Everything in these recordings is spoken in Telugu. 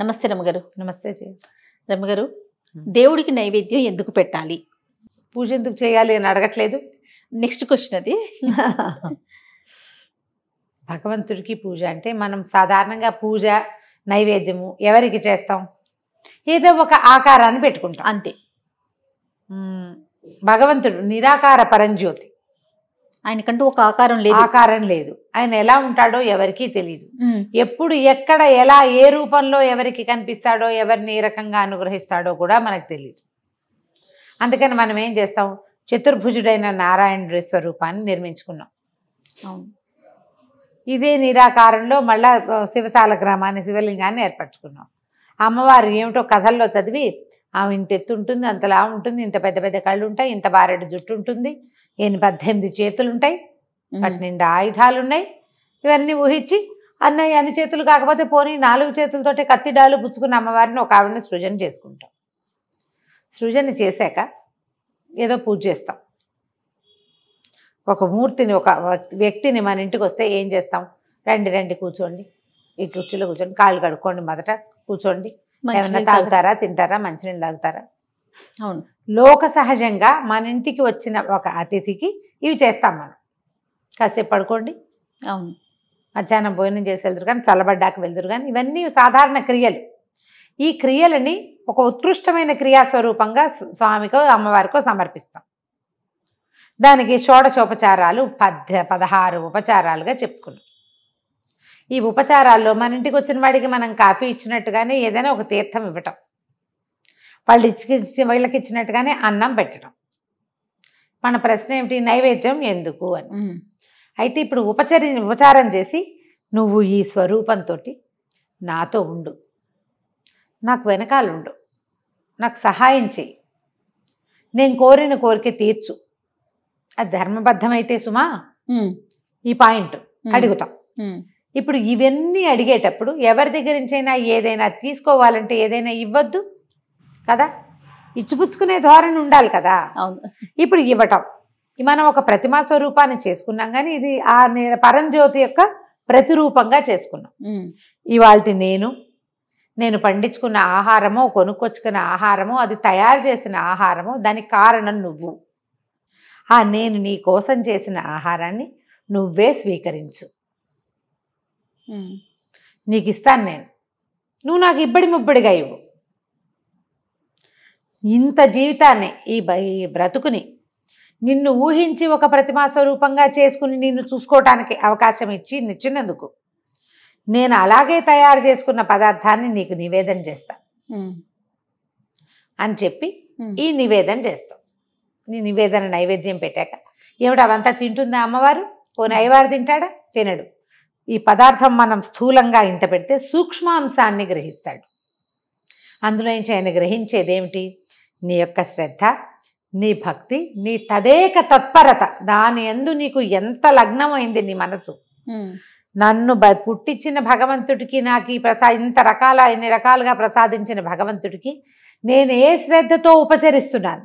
నమస్తే రమ్మగారు నమస్తే రమ్మగారు దేవుడికి నైవేద్యం ఎందుకు పెట్టాలి పూజ ఎందుకు చేయాలి అని అడగట్లేదు నెక్స్ట్ క్వశ్చన్ అది భగవంతుడికి పూజ అంటే మనం సాధారణంగా పూజ నైవేద్యము ఎవరికి చేస్తాం ఏదో ఒక ఆకారాన్ని పెట్టుకుంటాం అంతే భగవంతుడు నిరాకార పరంజ్యోతి ఆయనకంటూ ఒక ఆకారం లేదు ఆకారం లేదు ఆయన ఎలా ఉంటాడో ఎవరికీ తెలియదు ఎప్పుడు ఎక్కడ ఎలా ఏ రూపంలో ఎవరికి కనిపిస్తాడో ఎవరిని ఏ రకంగా అనుగ్రహిస్తాడో కూడా మనకు తెలియదు అందుకని మనం ఏం చేస్తాం చతుర్భుజుడైన నారాయణుడి స్వరూపాన్ని నిర్మించుకున్నాం ఇదే నిరాకారంలో మళ్ళా శివసాల గ్రామాన్ని శివలింగాన్ని ఏర్పరచుకున్నాం అమ్మవారు ఏమిటో కథల్లో చదివి ఆమె ఇంత ఎత్తు ఉంటుంది అంతలా ఉంటుంది ఇంత పెద్ద పెద్ద కళ్ళు ఉంటాయి ఇంత బారెడు జుట్టు ఉంటుంది ఈయన పద్దెనిమిది చేతులుంటాయి వాటి నిండా ఆయుధాలున్నాయి ఇవన్నీ ఊహించి అన్నయ్య అన్ని చేతులు కాకపోతే పోనీ నాలుగు చేతులతోటి డాలు పుచ్చుకున్న అమ్మవారిని ఒక ఆవిడని సృజన చేసుకుంటాం సృజన చేశాక ఏదో పూజ చేస్తాం ఒక మూర్తిని ఒక వ్యక్తిని మన ఇంటికి వస్తే ఏం చేస్తాం రండి రండి కూర్చోండి ఈ కుర్చీలో కూర్చోండి కాళ్ళు కడుక్కోండి మొదట కూర్చోండి ఏమన్నా తాగుతారా తింటారా మంచినీళ్ళు తాగుతారా అవును లోక సహజంగా మన ఇంటికి వచ్చిన ఒక అతిథికి ఇవి చేస్తాం మనం కాసేపు పడుకోండి అవును మధ్యాహ్నం భోజనం చేసి వెళ్తురు కానీ చల్లబడ్డాక వెళ్తురు కానీ ఇవన్నీ సాధారణ క్రియలు ఈ క్రియలని ఒక ఉత్కృష్టమైన క్రియాస్వరూపంగా స్వామికో అమ్మవారికో సమర్పిస్తాం దానికి షోడశోపచారాలు పద్ద పదహారు ఉపచారాలుగా చెప్పుకున్నాం ఈ ఉపచారాల్లో మన ఇంటికి వచ్చిన వాడికి మనం కాఫీ ఇచ్చినట్టుగానే ఏదైనా ఒక తీర్థం ఇవ్వటం వాళ్ళు ఇచ్చి వీళ్ళకి ఇచ్చినట్టుగానే అన్నం పెట్టడం మన ప్రశ్న ఏమిటి నైవేద్యం ఎందుకు అని అయితే ఇప్పుడు ఉపచరి ఉపచారం చేసి నువ్వు ఈ స్వరూపంతో నాతో ఉండు నాకు ఉండు నాకు సహాయం చేయి నేను కోరిన కోరిక తీర్చు అది ధర్మబద్ధమైతే సుమా ఈ పాయింట్ అడుగుతాం ఇప్పుడు ఇవన్నీ అడిగేటప్పుడు ఎవరి దగ్గర నుంచైనా ఏదైనా తీసుకోవాలంటే ఏదైనా ఇవ్వద్దు కదా ఇచ్చిపుచ్చుకునే ధోరణి ఉండాలి కదా ఇప్పుడు ఇవ్వటం మనం ఒక ప్రతిమా స్వరూపాన్ని చేసుకున్నాం కానీ ఇది ఆ పరంజ్యోతి యొక్క ప్రతిరూపంగా చేసుకున్నాం ఇవాళ నేను నేను పండించుకున్న ఆహారమో కొనుక్కొచ్చుకున్న ఆహారమో అది తయారు చేసిన ఆహారమో దానికి కారణం నువ్వు ఆ నేను నీ కోసం చేసిన ఆహారాన్ని నువ్వే స్వీకరించు నీకు ఇస్తాను నేను నువ్వు నాకు ఇబ్బడి ముబ్బడిగా ఇవ్వు ఇంత జీవితాన్ని ఈ బ్రతుకుని నిన్ను ఊహించి ఒక ప్రతిమా స్వరూపంగా చేసుకుని నిన్ను చూసుకోవటానికి అవకాశం ఇచ్చి నిచ్చినందుకు నేను అలాగే తయారు చేసుకున్న పదార్థాన్ని నీకు నివేదన చేస్తా అని చెప్పి ఈ నివేదన చేస్తాం నీ నివేదన నైవేద్యం పెట్టాక ఏమిటి అవంతా తింటుందా అమ్మవారు పోని అయ్యవారు తింటాడా తినడు ఈ పదార్థం మనం స్థూలంగా ఇంత పెడితే సూక్ష్మాంశాన్ని గ్రహిస్తాడు అందులో నుంచి ఆయన గ్రహించేదేమిటి నీ యొక్క శ్రద్ధ నీ భక్తి నీ తదేక తత్పరత దాని ఎందు నీకు ఎంత లగ్నమైంది నీ మనసు నన్ను పుట్టించిన భగవంతుడికి నాకు ఈ ప్రసా ఇంత రకాల ఎన్ని రకాలుగా ప్రసాదించిన భగవంతుడికి నేను ఏ శ్రద్ధతో ఉపచరిస్తున్నాను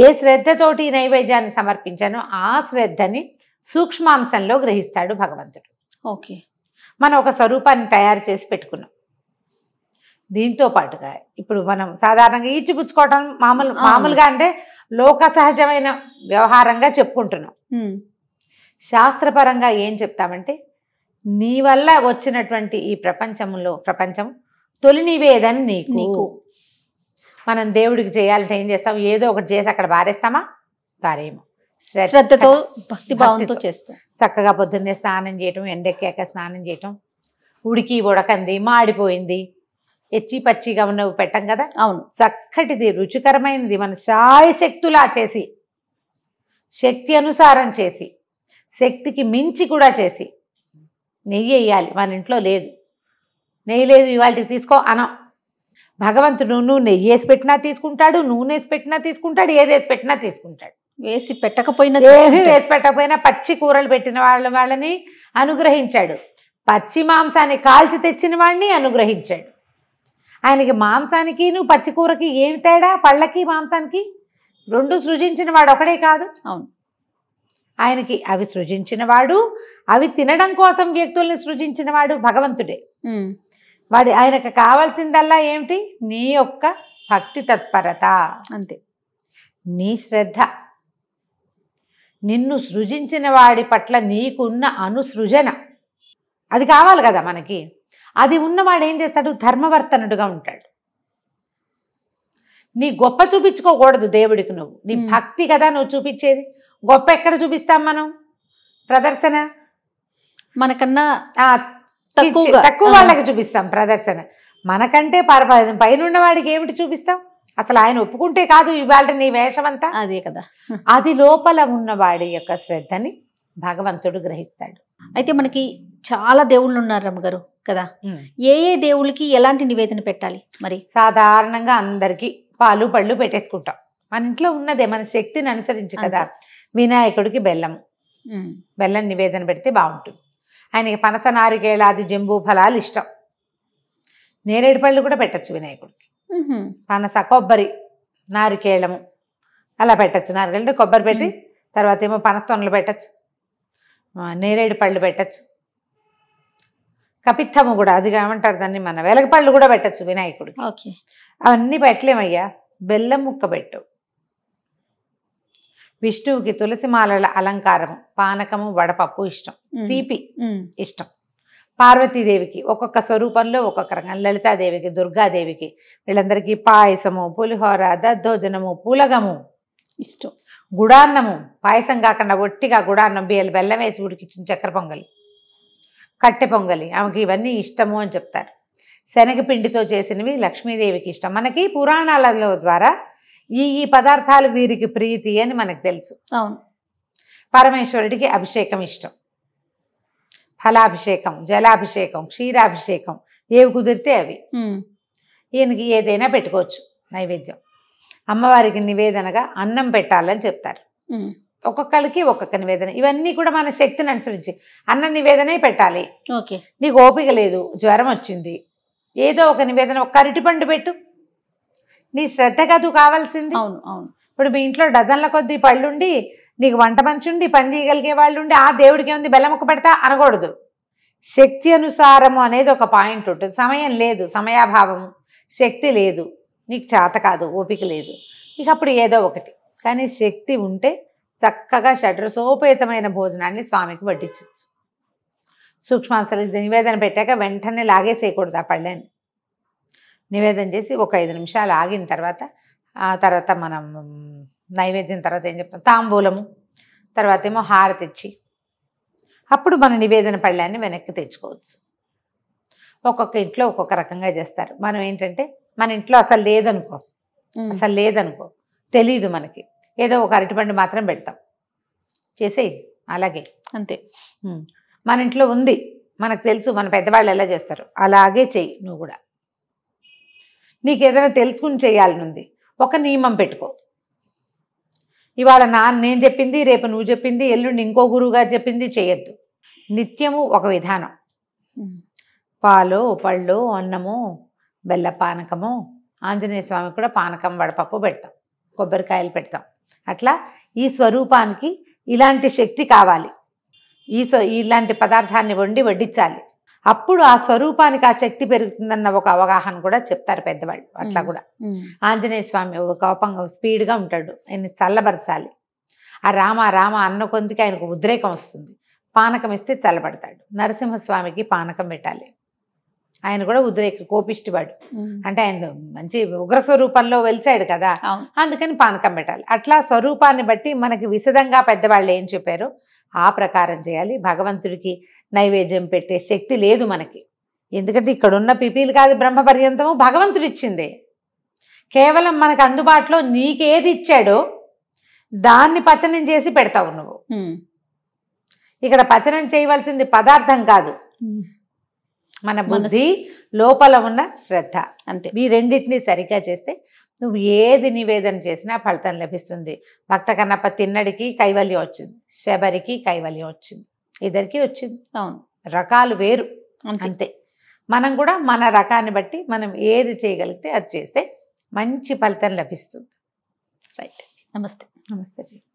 ఏ శ్రద్ధతోటి నైవేద్యాన్ని సమర్పించానో ఆ శ్రద్ధని సూక్ష్మాంశంలో గ్రహిస్తాడు భగవంతుడు ఓకే మనం ఒక స్వరూపాన్ని తయారు చేసి పెట్టుకున్నాం దీంతో పాటుగా ఇప్పుడు మనం సాధారణంగా ఈడ్చిపుచ్చుకోవటం మామూలు మామూలుగా అంటే లోక సహజమైన వ్యవహారంగా చెప్పుకుంటున్నాం శాస్త్రపరంగా ఏం చెప్తామంటే నీ వల్ల వచ్చినటువంటి ఈ ప్రపంచంలో ప్రపంచం తొలి నీవేదని నీకు నీకు మనం దేవుడికి చేయాలంటే ఏం చేస్తాం ఏదో ఒకటి చేసి అక్కడ బారేస్తామా బారేయము శ్రద్ధతో భక్తి భావంతో చేస్తాం చక్కగా పొద్దున్నే స్నానం చేయటం ఎండెక్కాక స్నానం చేయటం ఉడికి ఉడకంది మాడిపోయింది ఎచ్చి పచ్చిగా ఉన్నవి పెట్టం కదా అవును చక్కటిది రుచికరమైనది మన శాయశక్తులా చేసి శక్తి అనుసారం చేసి శక్తికి మించి కూడా చేసి నెయ్యి వేయాలి మన ఇంట్లో లేదు నెయ్యి లేదు ఇవాళకి తీసుకో అనం భగవంతుడు నువ్వు నెయ్యి వేసి పెట్టినా తీసుకుంటాడు నూనె వేసి పెట్టినా తీసుకుంటాడు ఏది వేసి పెట్టినా తీసుకుంటాడు వేసి పెట్టకపోయినా ఏమీ వేసి పెట్టకపోయినా పచ్చి కూరలు పెట్టిన వాళ్ళ వాళ్ళని అనుగ్రహించాడు పచ్చి మాంసాన్ని కాల్చి తెచ్చిన వాడిని అనుగ్రహించాడు ఆయనకి మాంసానికి నువ్వు పచ్చికూరకి ఏం తేడా పళ్ళకి మాంసానికి రెండు సృజించిన వాడు ఒకడే కాదు అవును ఆయనకి అవి సృజించినవాడు అవి తినడం కోసం వ్యక్తుల్ని సృజించినవాడు భగవంతుడే వాడి ఆయనకు కావాల్సిందల్లా ఏమిటి నీ యొక్క భక్తి తత్పరత అంతే నీ శ్రద్ధ నిన్ను సృజించిన వాడి పట్ల నీకున్న అనుసృజన అది కావాలి కదా మనకి అది ఉన్నవాడు ఏం చేస్తాడు ధర్మవర్తనుడుగా ఉంటాడు నీ గొప్ప చూపించుకోకూడదు దేవుడికి నువ్వు నీ భక్తి కదా నువ్వు చూపించేది గొప్ప ఎక్కడ చూపిస్తాం మనం ప్రదర్శన మనకన్నా తక్కువ తక్కువ వాళ్ళకి చూపిస్తాం ప్రదర్శన మనకంటే పరప పైన వాడికి ఏమిటి చూపిస్తాం అసలు ఆయన ఒప్పుకుంటే కాదు ఇవాళ నీ వేషం అంతా అదే కదా అది లోపల ఉన్నవాడి యొక్క శ్రద్ధని భగవంతుడు గ్రహిస్తాడు అయితే మనకి చాలా దేవుళ్ళు ఉన్నారు రమ్మగారు కదా ఏ ఏ దేవుళ్ళకి ఎలాంటి నివేదన పెట్టాలి మరి సాధారణంగా అందరికీ పాలు పళ్ళు పెట్టేసుకుంటాం మన ఇంట్లో ఉన్నదే మన శక్తిని అనుసరించు కదా వినాయకుడికి బెల్లం బెల్లం నివేదన పెడితే బాగుంటుంది ఆయనకి పనస నారికేళాది జంబు ఫలాలు ఇష్టం నేరేడు పళ్ళు కూడా పెట్టచ్చు వినాయకుడికి పనస కొబ్బరి నారికేళము అలా పెట్టచ్చు నారికేళ కొబ్బరి పెట్టి తర్వాత ఏమో పనస తొనలు పెట్టచ్చు నేరేడు పళ్ళు పెట్టచ్చు కపిత్తము కూడా అది ఏమంటారు దాన్ని మన వెలగపళ్ళు కూడా పెట్టచ్చు వినాయకుడు అవన్నీ పెట్టలేమయ్యా బెల్లం ముక్క పెట్టు విష్ణువుకి తులసి మాలల అలంకారము పానకము వడపప్పు ఇష్టం తీపి ఇష్టం పార్వతీదేవికి ఒక్కొక్క స్వరూపంలో ఒక్కొక్క రకం లలితాదేవికి దుర్గాదేవికి వీళ్ళందరికీ పాయసము పులిహోర దద్దోజనము పూలగము ఇష్టం గుడాన్నము పాయసం కాకుండా ఒట్టిగా గుడాన్నం బియ్యలు బెల్లం వేసి ఉడికించిన చక్కెర పొంగలి కట్టె పొంగలి ఆమెకి ఇవన్నీ ఇష్టము అని చెప్తారు శనగపిండితో చేసినవి లక్ష్మీదేవికి ఇష్టం మనకి పురాణాలలో ద్వారా ఈ ఈ పదార్థాలు వీరికి ప్రీతి అని మనకు తెలుసు అవును పరమేశ్వరుడికి అభిషేకం ఇష్టం ఫలాభిషేకం జలాభిషేకం క్షీరాభిషేకం ఏవి కుదిరితే అవి ఈయనకి ఏదైనా పెట్టుకోవచ్చు నైవేద్యం అమ్మవారికి నివేదనగా అన్నం పెట్టాలని చెప్తారు ఒక్కొక్కరికి ఒక్కొక్క నివేదన ఇవన్నీ కూడా మన శక్తిని అనుసరించి అన్న నివేదనే పెట్టాలి ఓకే నీకు ఓపిక లేదు జ్వరం వచ్చింది ఏదో ఒక నివేదన అరటి అరటిపండు పెట్టు నీ శ్రద్ధ కాదు కావాల్సింది అవును అవును ఇప్పుడు మీ ఇంట్లో డజన్ల కొద్దీ పళ్ళుండి నీకు వంట మంచుండి పని తీయగలిగే వాళ్ళు ఉండి ఆ దేవుడికి ఏముంది బెల్లం ఒక పెడతా అనకూడదు శక్తి అనుసారము అనేది ఒక పాయింట్ ఉంటుంది సమయం లేదు సమయాభావము శక్తి లేదు నీకు చేత కాదు ఓపిక లేదు నీకు అప్పుడు ఏదో ఒకటి కానీ శక్తి ఉంటే చక్కగా సోపేతమైన భోజనాన్ని స్వామికి వడ్డించవచ్చు సూక్ష్మాంశాలకి నివేదన పెట్టాక వెంటనే లాగేసేయకూడదు ఆ పళ్ళని నివేదన చేసి ఒక ఐదు నిమిషాలు ఆగిన తర్వాత ఆ తర్వాత మనం నైవేద్యం తర్వాత ఏం చెప్తాం తాంబూలము తర్వాత ఏమో హార తెచ్చి అప్పుడు మన నివేదన పళ్ళాన్ని వెనక్కి తెచ్చుకోవచ్చు ఒక్కొక్క ఇంట్లో ఒక్కొక్క రకంగా చేస్తారు మనం ఏంటంటే మన ఇంట్లో అసలు లేదనుకో అసలు లేదనుకో తెలీదు మనకి ఏదో ఒక అరటిపండు మాత్రం పెడతాం చేసి అలాగే అంతే మన ఇంట్లో ఉంది మనకు తెలుసు మన పెద్దవాళ్ళు ఎలా చేస్తారు అలాగే చెయ్యి నువ్వు కూడా నీకు ఏదైనా తెలుసుకుని చేయాలనుంది ఒక నియమం పెట్టుకో ఇవాళ నా నేను చెప్పింది రేపు నువ్వు చెప్పింది ఎల్లుండి ఇంకో గురువుగారు చెప్పింది చేయొద్దు నిత్యము ఒక విధానం పాలు పళ్ళు అన్నము బెల్ల పానకము ఆంజనేయ స్వామికి కూడా పానకం వడపప్పు పెడతాం కొబ్బరికాయలు పెడతాం అట్లా ఈ స్వరూపానికి ఇలాంటి శక్తి కావాలి ఈ స్వ ఇలాంటి పదార్థాన్ని వండి వడ్డించాలి అప్పుడు ఆ స్వరూపానికి ఆ శక్తి పెరుగుతుందన్న ఒక అవగాహన కూడా చెప్తారు పెద్దవాళ్ళు అట్లా కూడా ఆంజనేయ స్వామి ఒక కోపంగా స్పీడ్గా ఉంటాడు ఆయన చల్లబరచాలి ఆ రామ రామ అన్న కొందికి ఆయనకు ఉద్రేకం వస్తుంది పానకం ఇస్తే చల్లబడతాడు నరసింహస్వామికి పానకం పెట్టాలి ఆయన కూడా ఉద్రేక కోపిష్టివాడు అంటే ఆయన మంచి ఉగ్ర స్వరూపంలో వెలిసాడు కదా అందుకని పానకం పెట్టాలి అట్లా స్వరూపాన్ని బట్టి మనకి విశదంగా పెద్దవాళ్ళు ఏం చెప్పారు ఆ ప్రకారం చేయాలి భగవంతుడికి నైవేద్యం పెట్టే శక్తి లేదు మనకి ఎందుకంటే ఇక్కడ ఉన్న పిపీలు కాదు బ్రహ్మ పర్యంతము భగవంతుడు కేవలం మనకు అందుబాటులో నీకేది ఇచ్చాడో దాన్ని పచనం చేసి పెడతావు నువ్వు ఇక్కడ పచనం చేయవలసింది పదార్థం కాదు మన బుద్ధి లోపల ఉన్న శ్రద్ధ అంతే ఈ రెండింటిని సరిగ్గా చేస్తే నువ్వు ఏది నివేదన చేసినా ఫలితం లభిస్తుంది భక్త కన్నప్ప తిన్నడికి కైవల్యం వచ్చింది శబరికి కైవల్యం వచ్చింది ఇద్దరికి వచ్చింది అవును రకాలు వేరు అంతే మనం కూడా మన రకాన్ని బట్టి మనం ఏది చేయగలిగితే అది చేస్తే మంచి ఫలితం లభిస్తుంది రైట్ నమస్తే నమస్తే